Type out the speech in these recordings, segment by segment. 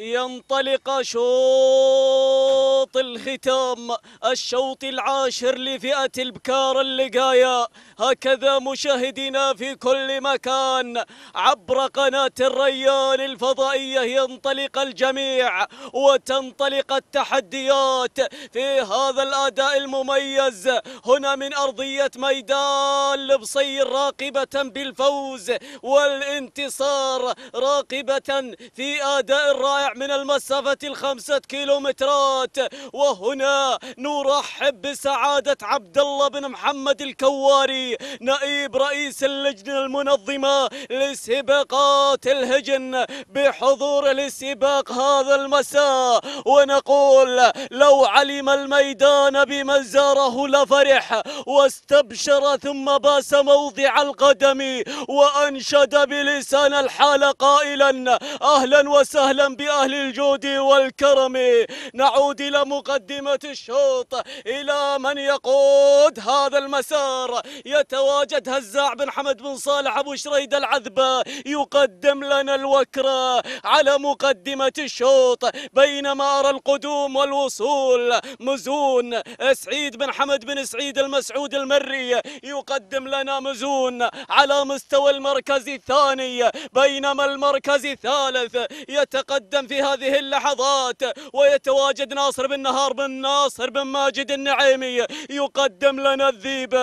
ينطلق شوط الختام الشوط العاشر لفئة البكار اللقايا هكذا مشاهدينا في كل مكان عبر قناة الريان الفضائية ينطلق الجميع وتنطلق التحديات في هذا الأداء المميز هنا من أرضية ميدان لبصير راقبة بالفوز والانتصار راقبة في أداء رائع من المسافة الخمسة كيلومترات وهنا نرحب بسعادة عبد الله بن محمد الكواري نائب رئيس اللجنة المنظمة لسباقات الهجن بحضور لسباق هذا المساء ونقول لو علم الميدان بمزاره زاره لفرح واستبشر ثم باس موضع القدم وأنشد بلسان الحال قائلا أهلا وسهلا بأهلا أهل الجود والكرم نعود إلى مقدمة الشوط إلى من يقود هذا المسار يتواجد هزاع بن حمد بن صالح أبو شريد العذبة يقدم لنا الوكرة على مقدمة الشوط بينما أرى القدوم والوصول مزون سعيد بن حمد بن سعيد المسعود المري يقدم لنا مزون على مستوى المركز الثاني بينما المركز الثالث يتقدم في هذه اللحظات ويتواجد ناصر بن نهار بن ناصر بن ماجد النعيمي يقدم لنا الذيبة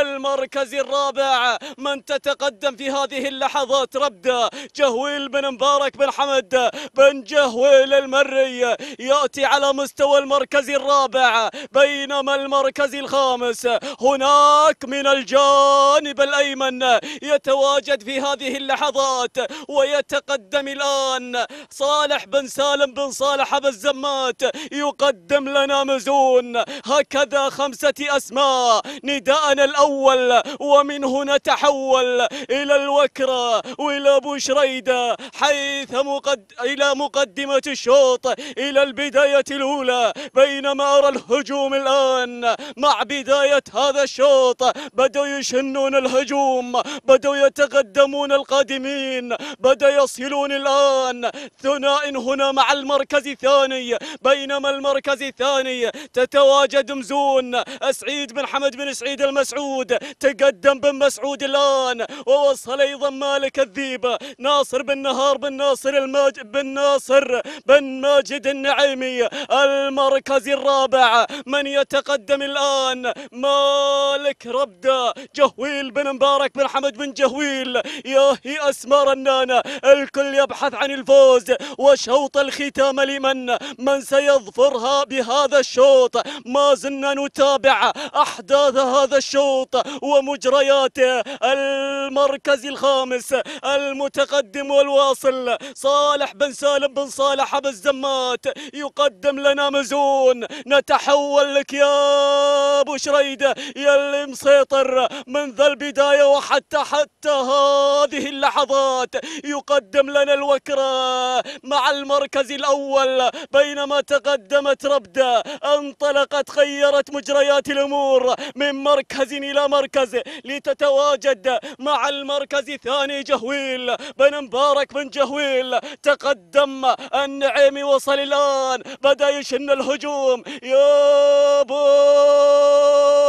المركز الرابع من تتقدم في هذه اللحظات ربدة جهويل بن مبارك بن حمد بن جهويل المري يأتي على مستوى المركز الرابع بينما المركز الخامس هناك من الجانب الأيمن يتواجد في هذه اللحظات ويتقدم الآن صاحب صالح بن سالم بن صالح ابو الزمات يقدم لنا مزون هكذا خمسة أسماء نداءنا الأول ومن هنا تحول إلى الوكرة وإلى بوشريدة حيث مقد... إلى مقدمة الشوط إلى البداية الأولى بينما أرى الهجوم الآن مع بداية هذا الشوط بدأوا يشنون الهجوم بدأوا يتقدمون القادمين بدأ يصلون الآن ثن ثناء هنا مع المركز الثاني بينما المركز الثاني تتواجد مزون سعيد بن حمد بن سعيد المسعود تقدم بن مسعود الآن ووصل أيضا مالك الذيب ناصر بن نهار بن ناصر الماج بن ناصر بن ماجد النعيمي المركز الرابع من يتقدم الآن مالك ربدة جهويل بن مبارك بن حمد بن جهويل ياهي أسمار النانة الكل يبحث عن الفوز وشوط الختام لمن من سيظفرها بهذا الشوط ما زلنا نتابع أحداث هذا الشوط ومجرياته المركز الخامس المتقدم والواصل صالح بن سالم بن صالح أبو الزمات يقدم لنا مزون نتحول لك يا أبو شريدة يلي مسيطر من ذا البداية وحتى حتى هذه اللحظات يقدم لنا الوكرة مع المركز الأول بينما تقدمت ربدة انطلقت غيرت مجريات الأمور من مركز إلى مركز لتتواجد مع المركز الثاني جهويل بن مبارك بن جهويل تقدم النعيمي وصل الآن بدأ يشن الهجوم يا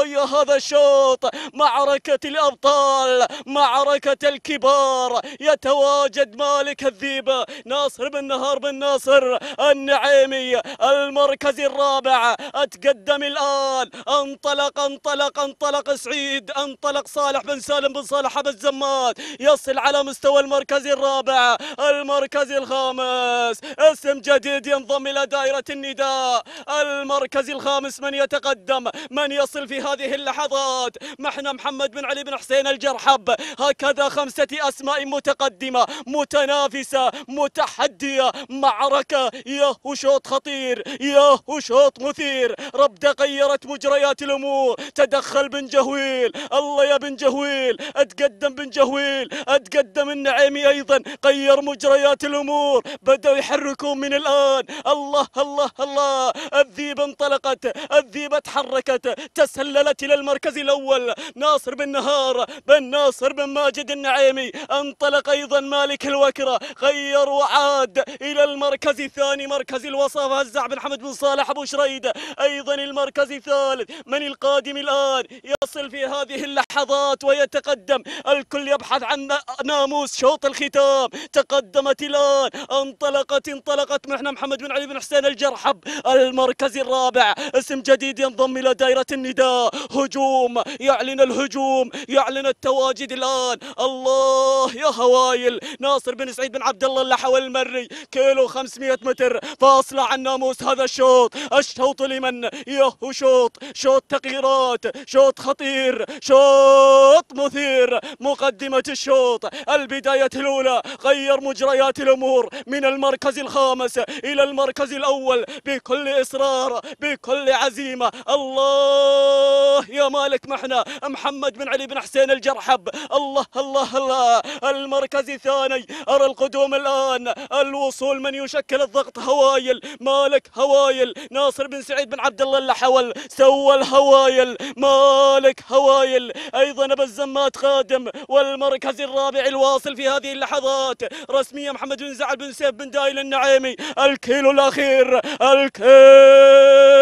يا هذا الشوط معركة الأبطال معركة الكبار يتواجد مالك الذيبة ناصر بن النهار بن ناصر النعيمي المركز الرابع أتقدم الآن انطلق انطلق انطلق سعيد انطلق صالح بن سالم بن صالح أبو الزمات يصل على مستوى المركز الرابع المركز الخامس اسم جديد ينضم إلى دائرة النداء المركز الخامس من يتقدم من يصل في هذه اللحظات محنا محمد بن علي بن حسين الجرحب هكذا خمسة أسماء متقدمة متنافسة متحدية هي معركة يا شوط خطير يا شوط مثير ربدة غيرت مجريات الأمور تدخل بن جهويل الله يا بن جهويل أتقدم بن جهويل أتقدم النعيمي أيضا غير مجريات الأمور بدأوا يحركون من الآن الله الله الله الذيب انطلقت الذيبة تحركت تسللت إلى المركز الأول ناصر بن نهار بن ناصر بن ماجد النعيمي انطلق أيضا مالك الوكرة غير وعاد إلى المركز الثاني مركز الوصافة هزع بن حمد بن صالح أبو شريده أيضا المركز الثالث من القادم الآن يصل في هذه اللحظات ويتقدم الكل يبحث عن ناموس شوط الختام تقدمت الآن انطلقت انطلقت من محمد بن علي بن حسين الجرحب المركز الرابع اسم جديد ينضم إلى دائرة النداء هجوم يعلن الهجوم يعلن التواجد الآن الله يا هوايل ناصر بن سعيد بن عبد الله اللحو المري كيلو 500 متر فاصلة عن ناموس هذا الشوط الشوط لمن يهو شوط شوط تغييرات شوط خطير شوط مثير مقدمة الشوط البداية الأولى غير مجريات الأمور من المركز الخامس إلى المركز الأول بكل إصرار بكل عزيمة الله يا مالك محنا محمد بن علي بن حسين الجرحب الله الله الله المركز الثاني أرى القدوم الآن الوصول من يشكل الضغط هوايل مالك هوايل ناصر بن سعيد بن عبد الله اللحول سوى الهوايل مالك هوايل ايضا ابو الزمات خادم والمركز الرابع الواصل في هذه اللحظات رسميا محمد بن زعل بن سيف بن دايل النعيمي الكيلو الاخير الكيلو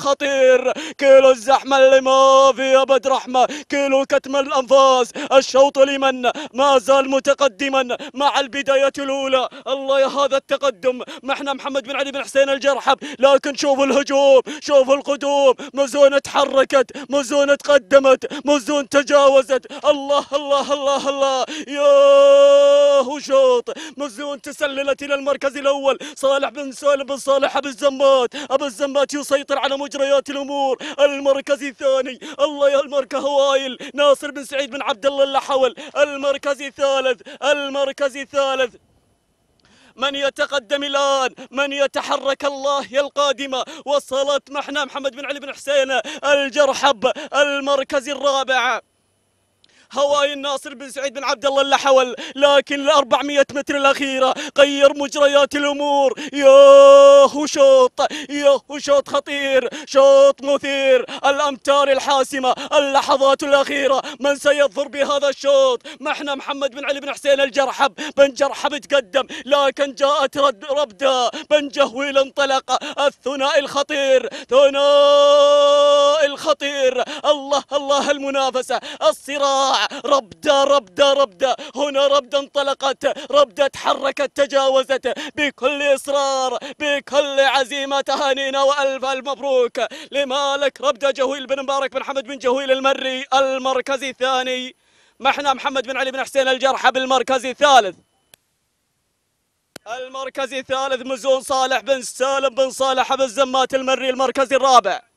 خطير كيلو الزحمة اللي ما في أبد رحمة كيلو كتم الأنفاس الشوط لمن ما زال متقدما مع البداية الأولى الله يا هذا التقدم ما احنا محمد بن علي بن حسين الجرحب لكن شوفوا الهجوم شوفوا القدوم مزون تحركت مزون تقدمت مزون تجاوزت الله الله الله الله ياه شوط مزون تسللت إلى المركز الأول صالح بن سالم بن صالح أبو الزمات أبو الزمات يسيطر على مجد. مجريات الامور المركز الثاني الله يا المركز هوايل ناصر بن سعيد بن عبد الله اللحول المركز الثالث المركز الثالث من يتقدم الآن من يتحرك الله يا القادمة وصلت محنا محمد بن علي بن حسين الجرحب المركز الرابع هواي الناصر بن سعيد بن عبد الله اللي حول لكن ال 400 متر الاخيره غير مجريات الامور ياه شوط ياه شوط خطير شوط مثير الامتار الحاسمه اللحظات الاخيره من سيظهر بهذا الشوط ما احنا محمد بن علي بن حسين الجرحب بن جرحب تقدم لكن جاءت رد ربدا بن جهويل انطلق الثنائي الخطير ثنائي الخطير الله الله المنافسه الصراع ربدة ربدة ربدة هنا ربدة انطلقت ربدة تحركت تجاوزت بكل إصرار بكل عزيمة تهانينا وألف المبروك لمالك ربدة جهويل بن مبارك بن حمد بن جهويل المري المركزي الثاني محنا محمد بن علي بن حسين الجرحى بالمركز الثالث المركز الثالث مزون صالح بن سالم بن صالح بن زمات المري المركز الرابع